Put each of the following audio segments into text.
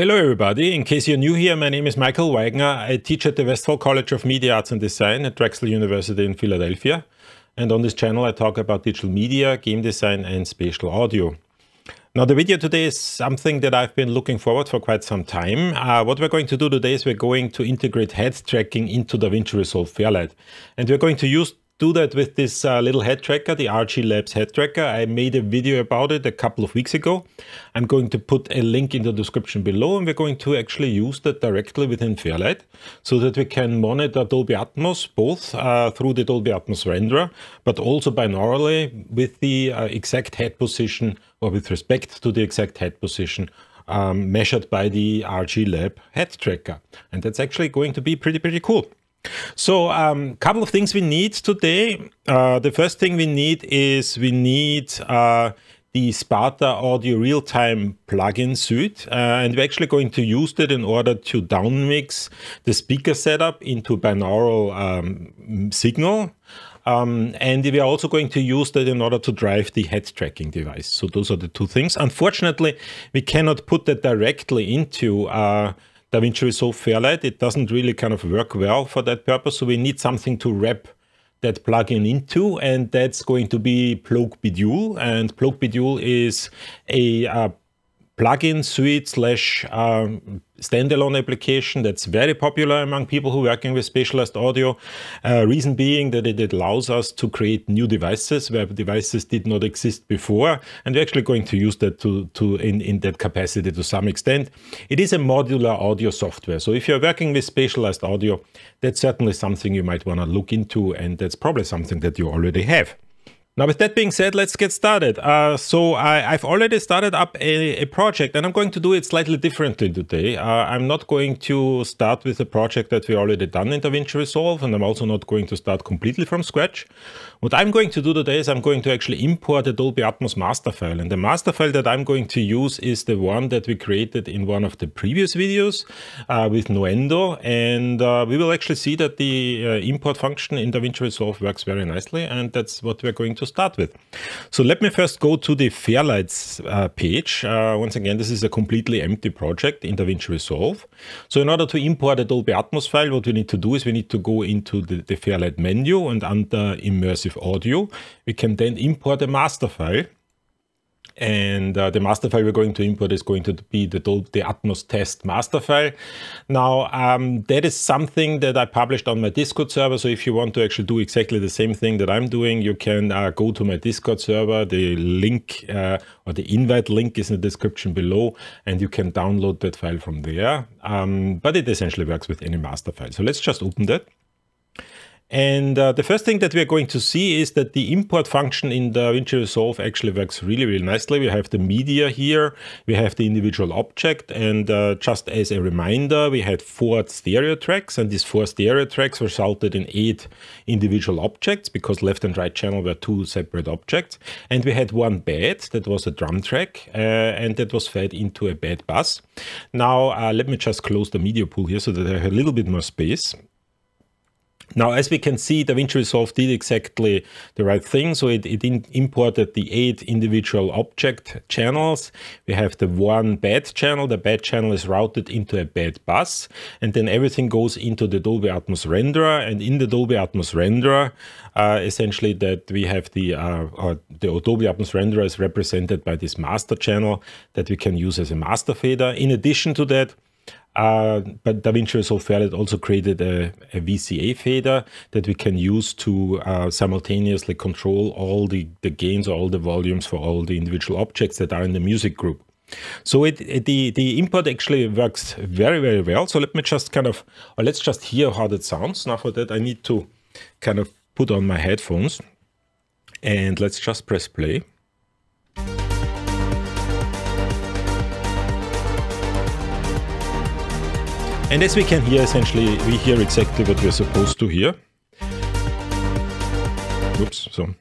Hello everybody, in case you're new here, my name is Michael Wagner. I teach at the Westfall College of Media Arts and Design at Drexel University in Philadelphia. And on this channel I talk about digital media, game design and spatial audio. Now the video today is something that I've been looking forward for quite some time. Uh, what we're going to do today is we're going to integrate head tracking into DaVinci Resolve Fairlight. And we're going to use do that with this uh, little head tracker, the RG Labs head tracker. I made a video about it a couple of weeks ago. I'm going to put a link in the description below and we're going to actually use that directly within Fairlight so that we can monitor Dolby Atmos both uh, through the Dolby Atmos renderer but also binaurally with the uh, exact head position or with respect to the exact head position um, measured by the RG Lab head tracker. And that's actually going to be pretty, pretty cool. So a um, couple of things we need today. Uh, the first thing we need is we need uh, the Sparta Audio Real-Time plugin suite. Uh, and we're actually going to use that in order to downmix the speaker setup into binaural um, signal. Um, and we are also going to use that in order to drive the head tracking device. So those are the two things. Unfortunately, we cannot put that directly into uh, DaVinci Resolve Fairlight. It doesn't really kind of work well for that purpose. So we need something to wrap that plugin into, and that's going to be Ploak Bidule. And Ploak Bidule is a uh, plugin suite slash um, standalone application that's very popular among people who are working with specialized audio. Uh, reason being that it allows us to create new devices where devices did not exist before, and we're actually going to use that to, to in, in that capacity to some extent. It is a modular audio software, so if you're working with specialized audio, that's certainly something you might want to look into, and that's probably something that you already have. Now, with that being said, let's get started. Uh, so I, have already started up a, a, project and I'm going to do it slightly differently today. Uh, I'm not going to start with a project that we already done in DaVinci Resolve and I'm also not going to start completely from scratch. What I'm going to do today is I'm going to actually import a Dolby Atmos master file. And the master file that I'm going to use is the one that we created in one of the previous videos uh, with Nuendo. And uh, we will actually see that the uh, import function in DaVinci Resolve works very nicely. And that's what we're going to start with. So let me first go to the Fairlights uh, page. Uh, once again, this is a completely empty project in DaVinci Resolve. So in order to import a Dolby Atmos file, what we need to do is we need to go into the, the Fairlight menu and under Immersive responsive audio. We can then import a master file. And uh, the master file we're going to import is going to be the, the Atmos test master file. Now, um, that is something that I published on my Discord server. So if you want to actually do exactly the same thing that I'm doing, you can uh, go to my Discord server. The link uh, or the invite link is in the description below, and you can download that file from there. Um, but it essentially works with any master file. So let's just open that. And uh, the first thing that we're going to see is that the import function in DaVinci Resolve actually works really, really nicely. We have the media here, we have the individual object, and uh, just as a reminder, we had four stereo tracks, and these four stereo tracks resulted in eight individual objects, because left and right channel were two separate objects. And we had one bed that was a drum track, uh, and that was fed into a bed bus. Now, uh, let me just close the media pool here so that I have a little bit more space. Now, as we can see, DaVinci Resolve did exactly the right thing. So it, it imported the eight individual object channels. We have the one bad channel. The bad channel is routed into a bad bus. And then everything goes into the Dolby Atmos renderer. And in the Dolby Atmos renderer, uh, essentially that we have the, uh, the Dolby Atmos renderer is represented by this master channel that we can use as a master fader. In addition to that, uh, but DaVinci Resolve also created a, a, VCA fader that we can use to uh, simultaneously control all the, the gains or all the volumes for all the individual objects that are in the music group. So it, it, the, the input actually works very, very well. So let me just kind of, or let's just hear how that sounds. Now for that, I need to kind of put on my headphones and let's just press play. And as we can hear, essentially, we hear exactly what we're supposed to hear. Oops, so.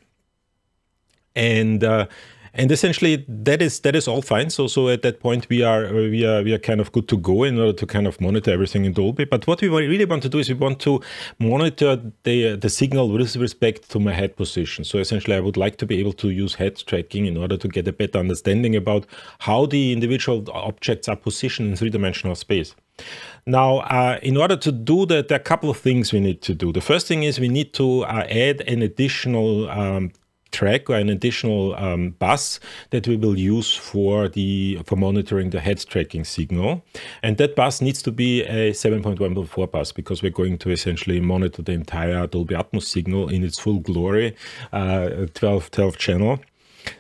And uh, and essentially that is that is all fine. So so at that point we are we are we are kind of good to go in order to kind of monitor everything in Dolby. But what we really want to do is we want to monitor the the signal with respect to my head position. So essentially, I would like to be able to use head tracking in order to get a better understanding about how the individual objects are positioned in three dimensional space. Now, uh, in order to do that, there are a couple of things we need to do. The first thing is we need to uh, add an additional um, track or an additional um, bus that we will use for the for monitoring the head tracking signal. And that bus needs to be a 7.1.4 bus because we're going to essentially monitor the entire Dolby Atmos signal in its full glory, uh, 12, 12 channel.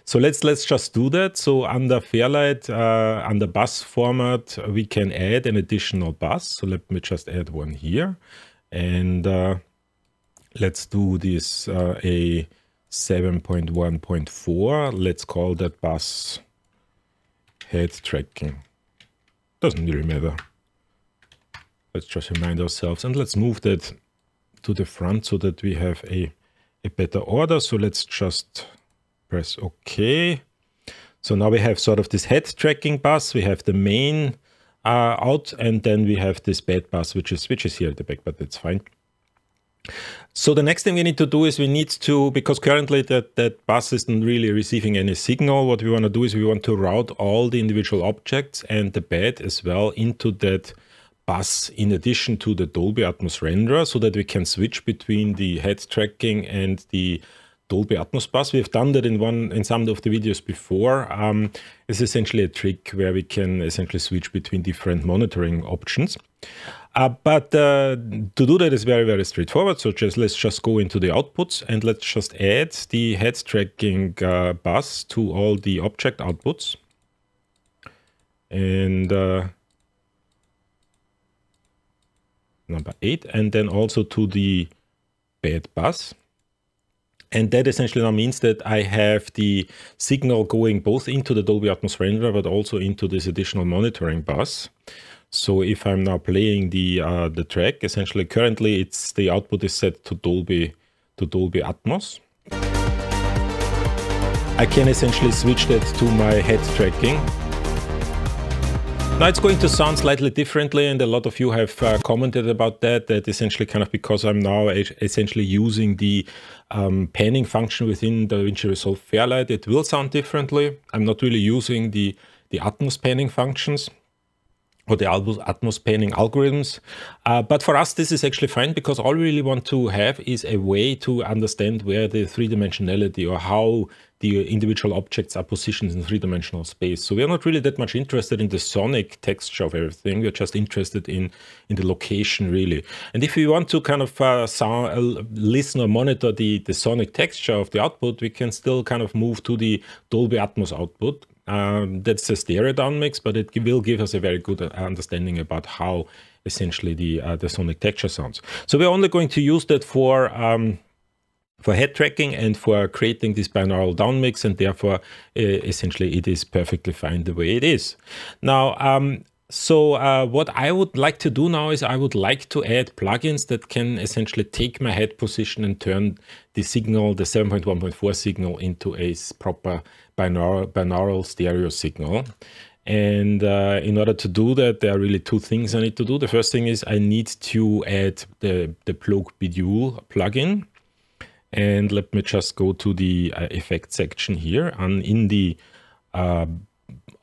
So let's let's just do that. So under Fairlight, uh, under bus format, we can add an additional bus. So let me just add one here. And uh, let's do this uh, a 7.1.4. Let's call that bus head tracking. Doesn't really matter. Let's just remind ourselves and let's move that to the front so that we have a, a better order. So let's just Press OK. So now we have sort of this head tracking bus. We have the main uh, out, and then we have this bed bus, which is which is here at the back, but that's fine. So the next thing we need to do is we need to, because currently that, that bus isn't really receiving any signal, what we want to do is we want to route all the individual objects and the bed as well into that bus in addition to the Dolby Atmos renderer so that we can switch between the head tracking and the Dolby Atmos Bus. We've done that in one in some of the videos before. Um, it's essentially a trick where we can essentially switch between different monitoring options. Uh, but uh, to do that is very, very straightforward. So just let's just go into the outputs and let's just add the head tracking uh, bus to all the object outputs. And uh, number eight, and then also to the bed bus. And that essentially now means that I have the signal going both into the Dolby Atmos renderer, but also into this additional monitoring bus. So if I'm now playing the uh, the track, essentially currently it's the output is set to Dolby to Dolby Atmos. I can essentially switch that to my head tracking now it's going to sound slightly differently, and a lot of you have uh, commented about that. That essentially, kind of because I'm now essentially using the um, panning function within DaVinci Resolve Fairlight, it will sound differently. I'm not really using the the Atmos panning functions or the Atmos panning algorithms. Uh, but for us, this is actually fine because all we really want to have is a way to understand where the three-dimensionality or how the individual objects are positioned in three-dimensional space. So we are not really that much interested in the sonic texture of everything. We're just interested in, in the location, really. And if we want to kind of uh, sound, uh, listen or monitor the, the sonic texture of the output, we can still kind of move to the Dolby Atmos output. Um, that's a stereo down mix, but it will give us a very good uh, understanding about how essentially the, uh, the sonic texture sounds. So we're only going to use that for... Um, for head tracking and for creating this binaural downmix, and therefore, uh, essentially, it is perfectly fine the way it is. Now, um, so uh, what I would like to do now is I would like to add plugins that can essentially take my head position and turn the signal, the 7.1.4 signal into a proper binaural, binaural stereo signal. And uh, in order to do that, there are really two things I need to do. The first thing is I need to add the, the plug Bidule plugin. And let me just go to the uh, effect section here and in the uh,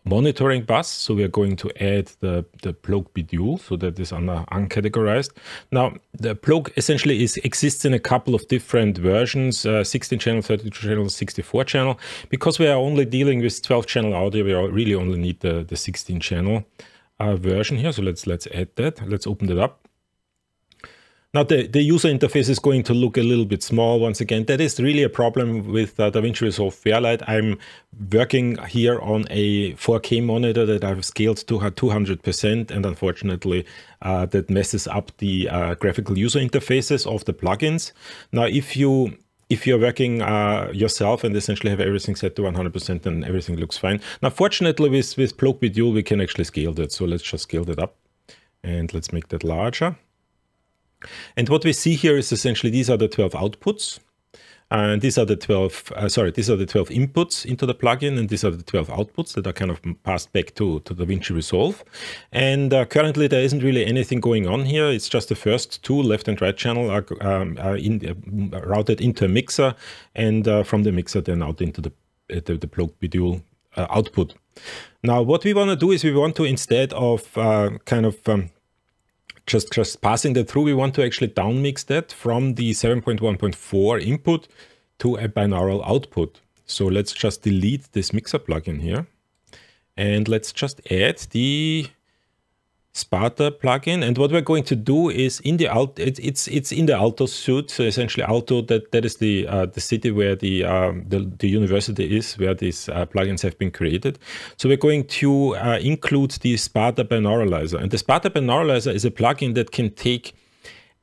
monitoring bus. So we are going to add the, the Plog bidule. So that is under uncategorized. Now the plug essentially is exists in a couple of different versions, uh, 16 channel, 32 channel, 64 channel. Because we are only dealing with 12 channel audio, we really only need the, the 16 channel uh, version here. So let's, let's add that. Let's open that up. Now the, the user interface is going to look a little bit small once again. That is really a problem with uh, DaVinci Resolve Fairlight. I'm working here on a 4K monitor that I've scaled to 200% and unfortunately uh, that messes up the uh, graphical user interfaces of the plugins. Now if you if you're working uh, yourself and essentially have everything set to 100% then everything looks fine. Now, fortunately, with, with Bloke Bidule, we can actually scale that. So let's just scale that up and let's make that larger. And what we see here is essentially these are the 12 outputs. And these are the 12, uh, sorry, these are the 12 inputs into the plugin, and these are the 12 outputs that are kind of passed back to, to DaVinci Resolve. And uh, currently there isn't really anything going on here. It's just the first two left and right channel are, um, are, in, uh, routed into a mixer, and uh, from the mixer then out into the, uh, the, the Plug uh, output. Now, what we want to do is we want to, instead of kind of um, just, just passing that through, we want to actually downmix that from the 7.1.4 input to a binaural output. So let's just delete this mixer plugin here. And let's just add the Sparta plugin. And what we're going to do is in the alt, it, it's it's in the Alto suite. So essentially, Alto that that is the uh, the city where the, um, the, the university is, where these uh, plugins have been created. So we're going to uh, include the Sparta binauralizer, and the Sparta binauralizer is a plugin that can take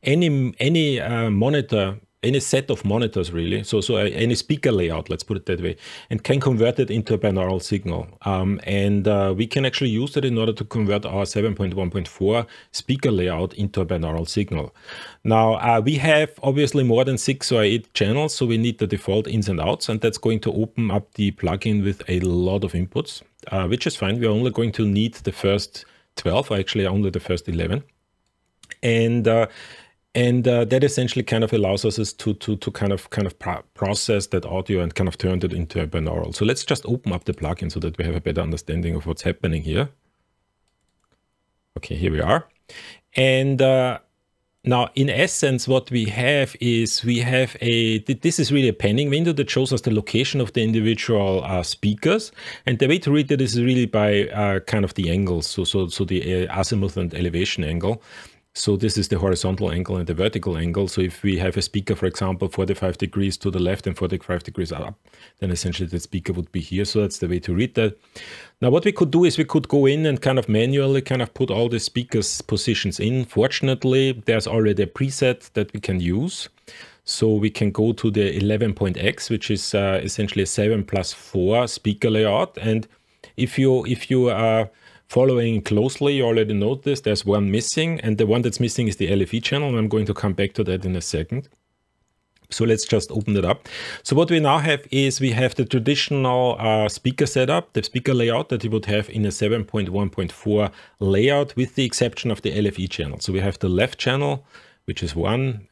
any any uh, monitor any set of monitors really, so so uh, any speaker layout, let's put it that way, and can convert it into a binaural signal. Um, and uh, we can actually use that in order to convert our 7.1.4 speaker layout into a binaural signal. Now uh, we have obviously more than six or eight channels, so we need the default ins and outs, and that's going to open up the plugin with a lot of inputs, uh, which is fine. We're only going to need the first 12, or actually only the first 11. And uh, and uh, that essentially kind of allows us to to to kind of kind of process that audio and kind of turn it into a binaural. So let's just open up the plugin so that we have a better understanding of what's happening here. Okay, here we are, and. Uh, now, in essence, what we have is we have a, this is really a panning window that shows us the location of the individual uh, speakers. And the way to read that is really by uh, kind of the angles, so, so, so the uh, azimuth and elevation angle. So this is the horizontal angle and the vertical angle. So if we have a speaker, for example, 45 degrees to the left and 45 degrees up, then essentially the speaker would be here. So that's the way to read that. Now what we could do is we could go in and kind of manually kind of put all the speakers positions in. Fortunately, there's already a preset that we can use. So we can go to the 11.x, which is uh, essentially a 7 plus 4 speaker layout. And if you, if you are... Uh, following closely, you already noticed there's one missing, and the one that's missing is the LFE channel, and I'm going to come back to that in a second. So let's just open it up. So what we now have is we have the traditional uh, speaker setup, the speaker layout that you would have in a 7.1.4 layout with the exception of the LFE channel. So we have the left channel, which is one,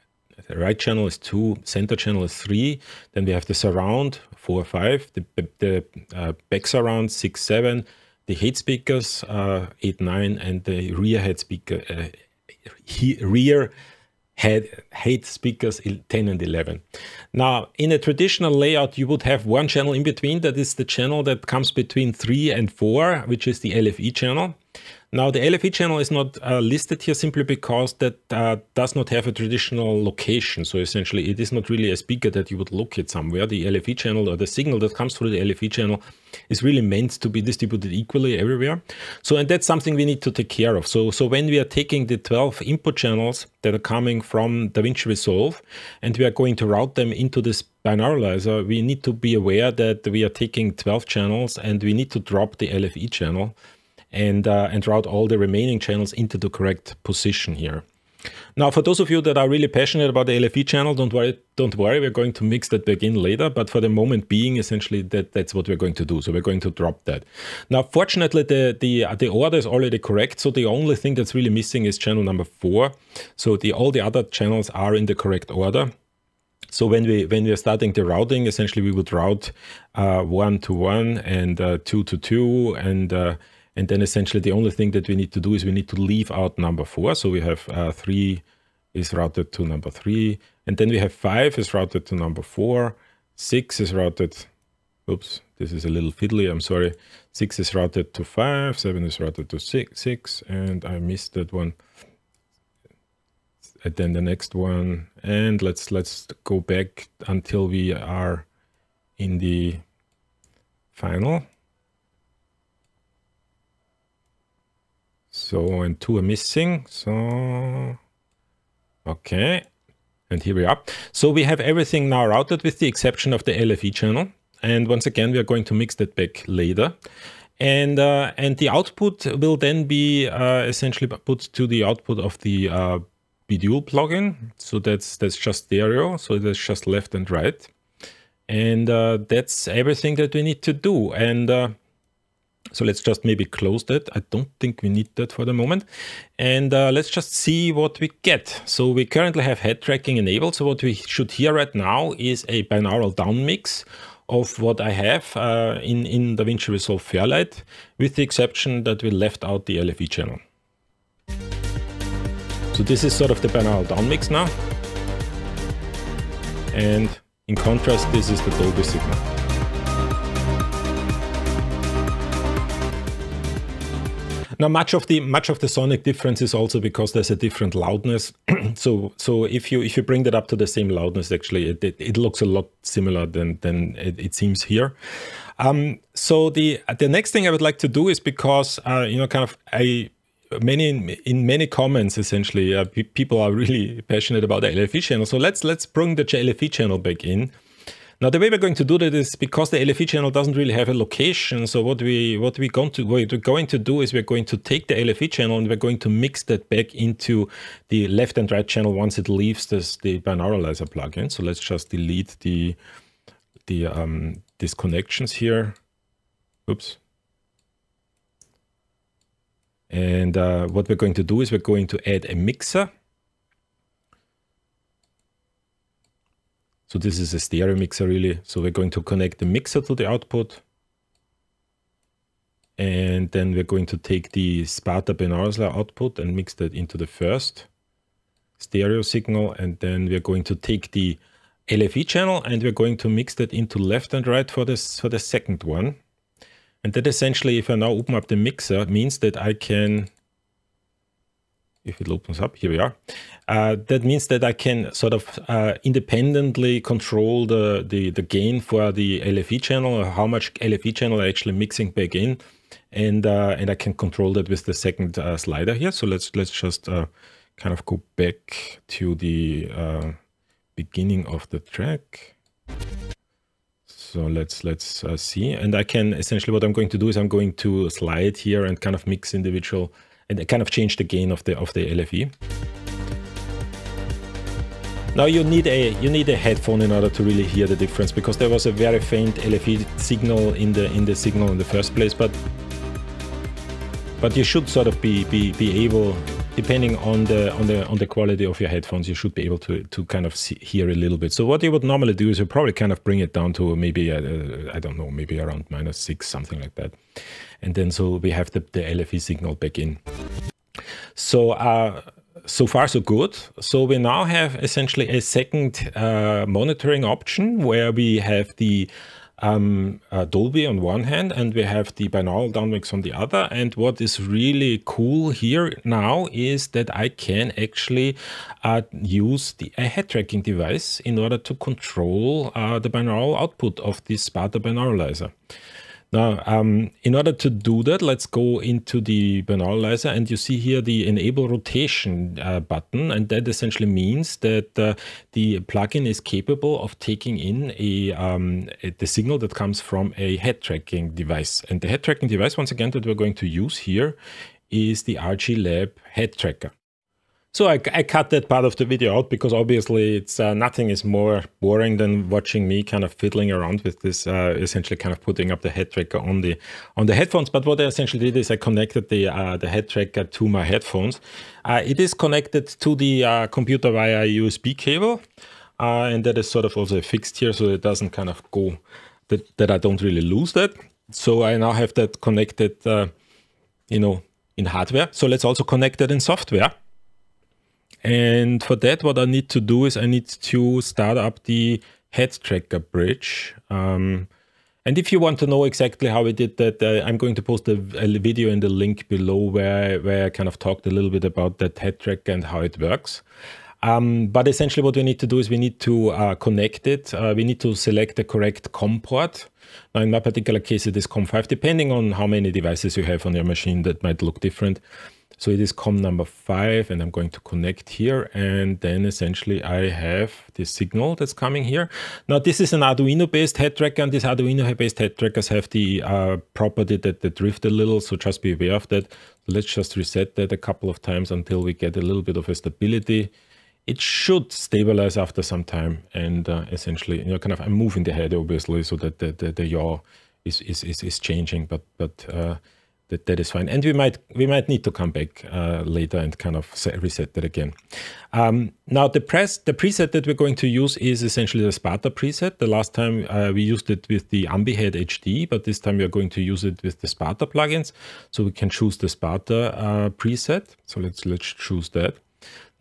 the right channel is two, center channel is three, then we have the surround, four, five, the, the uh, back surround, six, seven, the head speakers uh, 8 9 and the rear head speaker uh, he, rear head head speakers 10 and 11 now in a traditional layout you would have one channel in between that is the channel that comes between 3 and 4 which is the LFE channel now the LFE channel is not uh, listed here simply because that uh, does not have a traditional location. So essentially it is not really a speaker that you would locate somewhere. The LFE channel or the signal that comes through the LFE channel is really meant to be distributed equally everywhere. So and that's something we need to take care of. So, so when we are taking the 12 input channels that are coming from DaVinci Resolve and we are going to route them into this binauralizer, we need to be aware that we are taking 12 channels and we need to drop the LFE channel and, uh, and route all the remaining channels into the correct position here. Now, for those of you that are really passionate about the LFE channel, don't worry, don't worry, we're going to mix that back in later, but for the moment being, essentially, that, that's what we're going to do. So we're going to drop that. Now, fortunately, the, the, uh, the order is already correct, so the only thing that's really missing is channel number four. So the, all the other channels are in the correct order. So when we when we are starting the routing, essentially we would route uh, one to one and uh, two to two and uh, and then essentially the only thing that we need to do is we need to leave out number four. So we have uh, three is routed to number three. And then we have five is routed to number four. Six is routed, oops, this is a little fiddly, I'm sorry. Six is routed to five, seven is routed to six, six and I missed that one. And then the next one, and let's let's go back until we are in the final. So, and two are missing. So, okay. And here we are. So we have everything now routed with the exception of the LFE channel. And once again, we are going to mix that back later. And, uh, and the output will then be uh, essentially put to the output of the uh, BDUL plugin. So that's, that's just stereo. So that's just left and right. And uh, that's everything that we need to do. And uh, so let's just maybe close that. I don't think we need that for the moment. And uh, let's just see what we get. So we currently have head tracking enabled. So what we should hear right now is a binaural down mix of what I have uh, in, in DaVinci Resolve Fairlight, with the exception that we left out the LFE channel. So this is sort of the binaural down mix now. And in contrast, this is the Dolby signal. Now, much of the much of the sonic difference is also because there's a different loudness. so so if you if you bring that up to the same loudness, actually, it, it, it looks a lot similar than than it, it seems here. Um, so the the next thing I would like to do is because uh, you know kind of I many in many comments essentially uh, people are really passionate about the LFE channel. So let's let's bring the LFE channel back in. Now the way we're going to do that is because the LFE channel doesn't really have a location. So what we what we going to we're going to do is we're going to take the LFE channel and we're going to mix that back into the left and right channel once it leaves this the binauralizer plugin. So let's just delete the the um, these connections here. Oops. And uh, what we're going to do is we're going to add a mixer So this is a stereo mixer really. So we're going to connect the mixer to the output. And then we're going to take the Sparta Benarsla output and mix that into the first stereo signal. And then we're going to take the LFE channel and we're going to mix that into left and right for this for the second one. And that essentially, if I now open up the mixer, means that I can if it opens up, here we are. Uh, that means that I can sort of uh, independently control the, the, the, gain for the LFE channel or how much LFE channel I actually mixing back in. And, uh, and I can control that with the second uh, slider here. So let's, let's just uh, kind of go back to the uh, beginning of the track. So let's let's see. And I can essentially what I'm going to do is I'm going to slide here and kind of mix individual and it kind of changed the gain of the of the LFE. Now you need a you need a headphone in order to really hear the difference because there was a very faint LFE signal in the in the signal in the first place, but but you should sort of be be, be able depending on the on the on the quality of your headphones, you should be able to to kind of see, hear a little bit. So what you would normally do is you probably kind of bring it down to maybe I uh, uh, I don't know, maybe around minus six, something like that, and then so we have the the LFE signal back in. So. Uh, so far so good. So we now have essentially a second uh, monitoring option where we have the um, uh, Dolby on one hand, and we have the binaural downmix on the other. And what is really cool here now is that I can actually uh, use the a head tracking device in order to control uh, the binaural output of this Sparta binauralizer. Now, um, in order to do that, let's go into the banalizer and you see here the enable rotation uh, button. And that essentially means that uh, the plugin is capable of taking in a, um, a, the signal that comes from a head tracking device. And the head tracking device, once again, that we're going to use here is the RG Lab head tracker. So I, I, cut that part of the video out because obviously it's uh, nothing is more boring than watching me kind of fiddling around with this, uh, essentially kind of putting up the head tracker on the on the headphones. But what I essentially did is I connected the uh, the head tracker to my headphones. Uh, it is connected to the uh, computer via USB cable, uh, and that is sort of also fixed here, so it doesn't kind of go that that I don't really lose that. So I now have that connected, you know, in hardware. So let's also connect that in software. And for that, what I need to do is I need to start up the head tracker bridge. Um, and if you want to know exactly how I did that, uh, I'm going to post a, a, video in the link below where, where I kind of talked a little bit about that head tracker and how it works. Um, but essentially what we need to do is we need to uh, connect it. Uh, we need to select the correct COM port. Now in my particular case, it is COM5, depending on how many devices you have on your machine, that might look different. So it is COM number five and I'm going to connect here and then essentially I have this signal that's coming here. Now this is an Arduino based head tracker and these Arduino based head trackers have the uh, property that they drift a little. So just be aware of that. Let's just reset that a couple of times until we get a little bit of a stability it should stabilize after some time and uh, essentially you know kind of i'm moving the head obviously so that the the, the yaw is, is is is changing but but uh that that is fine. And we might we might need to come back uh, later and kind of reset that again. Um, now the press the preset that we're going to use is essentially the Sparta preset. The last time uh, we used it with the AmbiHead HD, but this time we are going to use it with the Sparta plugins. So we can choose the Sparta uh, preset. So let's let's choose that.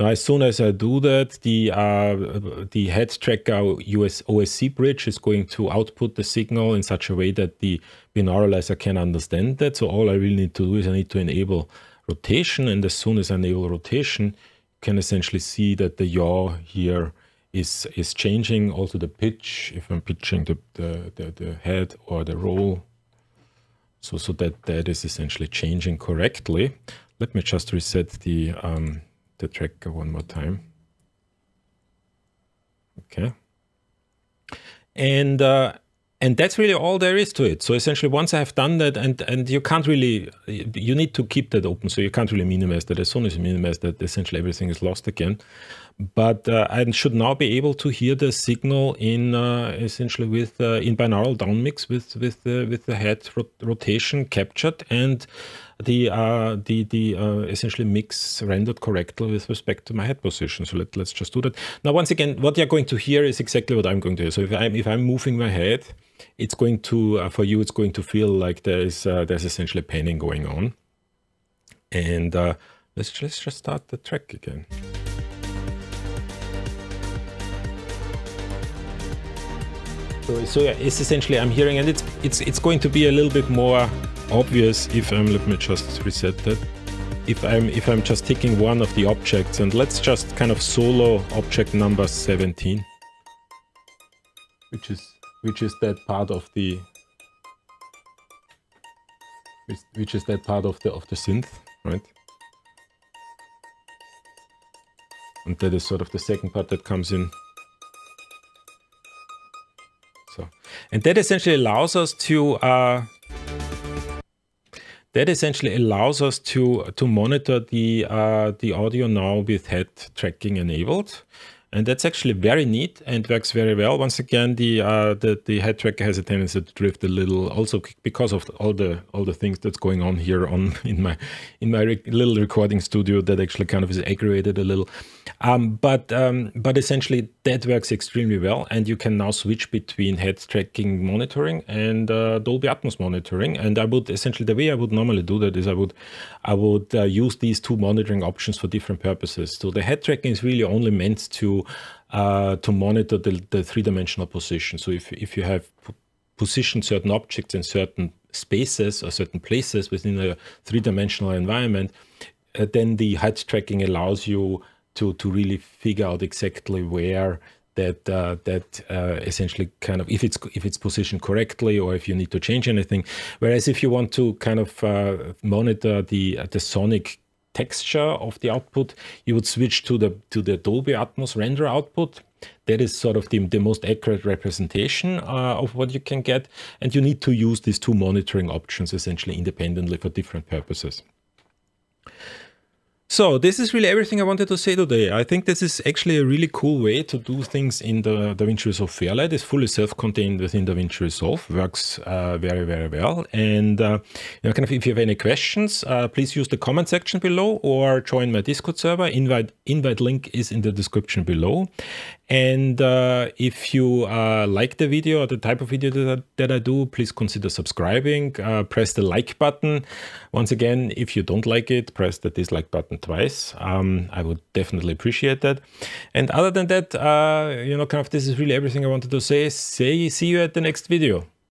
Now, as soon as I do that, the uh, the head tracker US OSC bridge is going to output the signal in such a way that the binauralizer can understand that. So all I really need to do is I need to enable rotation, and as soon as I enable rotation, you can essentially see that the yaw here is is changing. Also the pitch, if I'm pitching the the, the, the head or the roll, so so that that is essentially changing correctly. Let me just reset the um, the tracker one more time. Okay. And uh, and that's really all there is to it. So essentially, once I have done that, and and you can't really, you need to keep that open. So you can't really minimize that. As soon as you minimize that, essentially everything is lost again but uh, I should now be able to hear the signal in uh, essentially with uh, in binaural downmix with with the uh, with the head rot rotation captured and the uh, the the uh, essentially mix rendered correctly with respect to my head position. So let, let's just do that now. Once again, what you're going to hear is exactly what I'm going to hear. So if I'm if I'm moving my head, it's going to for you it's going to feel like there's there's essentially panning going on, and let's let's just start the track again. So, so yeah, it's essentially I'm hearing, and it's it's it's going to be a little bit more obvious if I'm. Let me just reset that. If I'm if I'm just taking one of the objects, and let's just kind of solo object number 17, which is which is that part of the which, which is that part of the of the synth, right? And that is sort of the second part that comes in. And that essentially allows us to uh, that essentially allows us to to monitor the uh, the audio now with head tracking enabled. And that's actually very neat and works very well. Once again, the, uh, the, the head tracker has a tendency to drift a little, also because of all the all the things that's going on here on in my in my rec little recording studio that actually kind of is aggravated a little. Um, but um, but essentially that works extremely well, and you can now switch between head tracking monitoring and uh, Dolby Atmos monitoring. And I would essentially the way I would normally do that is I would I would uh, use these two monitoring options for different purposes. So the head tracking is really only meant to to uh, to monitor the, the three-dimensional position. So if if you have positioned certain objects in certain spaces or certain places within a three-dimensional environment, uh, then the height tracking allows you to to really figure out exactly where that uh, that uh, essentially kind of if it's if it's positioned correctly or if you need to change anything. Whereas if you want to kind of uh, monitor the uh, the sonic texture of the output. You would switch to the, to the Adobe Atmos render output. That is sort of the, the most accurate representation uh, of what you can get. And you need to use these two monitoring options essentially independently for different purposes. So this is really everything I wanted to say today. I think this is actually a really cool way to do things in the DaVinci Resolve Fairlight. It's fully self-contained within DaVinci Resolve, works uh, very, very well. And uh, you know, kind of if you have any questions, uh, please use the comment section below or join my Discord server. Invite, invite link is in the description below. And uh, if you uh, like the video or the type of video that, that I do, please consider subscribing. Uh, press the like button. Once again, if you don't like it, press the dislike button twice. Um, I would definitely appreciate that. And other than that, uh, you know, kind of this is really everything I wanted to say. Say, see you at the next video.